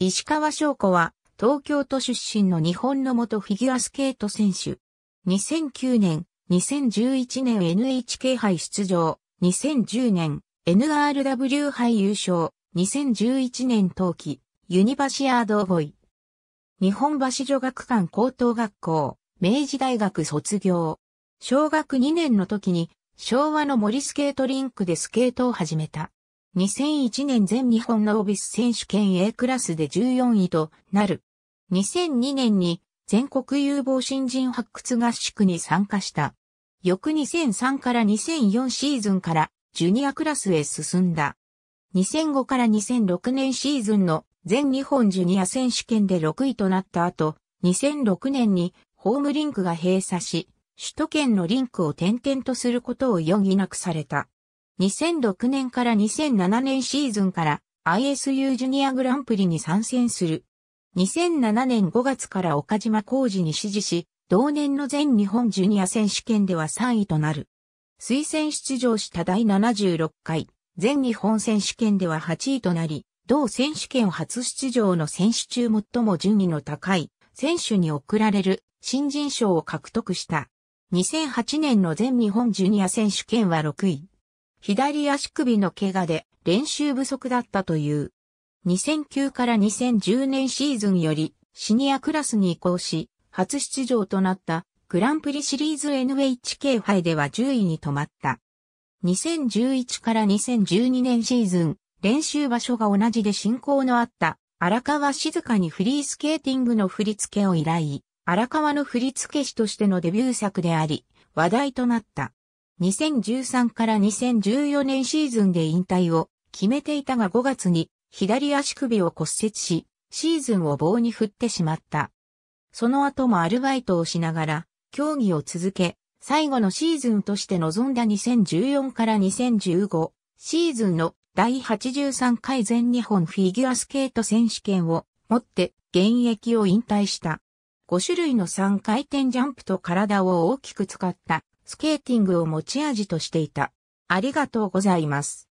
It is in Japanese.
石川翔子は、東京都出身の日本の元フィギュアスケート選手。2009年、2011年 NHK 杯出場、2010年 NRW 杯優勝、2011年冬季、ユニバシアードボイ。日本橋女学館高等学校、明治大学卒業。小学2年の時に、昭和の森スケートリンクでスケートを始めた。2001年全日本ノービス選手権 A クラスで14位となる。2002年に全国有望新人発掘合宿に参加した。翌2003から2004シーズンからジュニアクラスへ進んだ。2005から2006年シーズンの全日本ジュニア選手権で6位となった後、2006年にホームリンクが閉鎖し、首都圏のリンクを転々とすることを余儀なくされた。2006年から2007年シーズンから ISU ジュニアグランプリに参戦する。2007年5月から岡島浩二に指示し、同年の全日本ジュニア選手権では3位となる。推薦出場した第76回、全日本選手権では8位となり、同選手権初出場の選手中最も順位の高い選手に贈られる新人賞を獲得した。2008年の全日本ジュニア選手権は6位。左足首の怪我で練習不足だったという。2009から2010年シーズンよりシニアクラスに移行し、初出場となったグランプリシリーズ NHK 杯では10位に止まった。2011から2012年シーズン、練習場所が同じで進行のあった荒川静香にフリースケーティングの振り付けを依頼、荒川の振り付け師としてのデビュー作であり、話題となった。2013から2014年シーズンで引退を決めていたが5月に左足首を骨折し、シーズンを棒に振ってしまった。その後もアルバイトをしながら、競技を続け、最後のシーズンとして臨んだ2014から2015シーズンの第83回全日本フィギュアスケート選手権を持って現役を引退した。5種類の3回転ジャンプと体を大きく使ったスケーティングを持ち味としていた。ありがとうございます。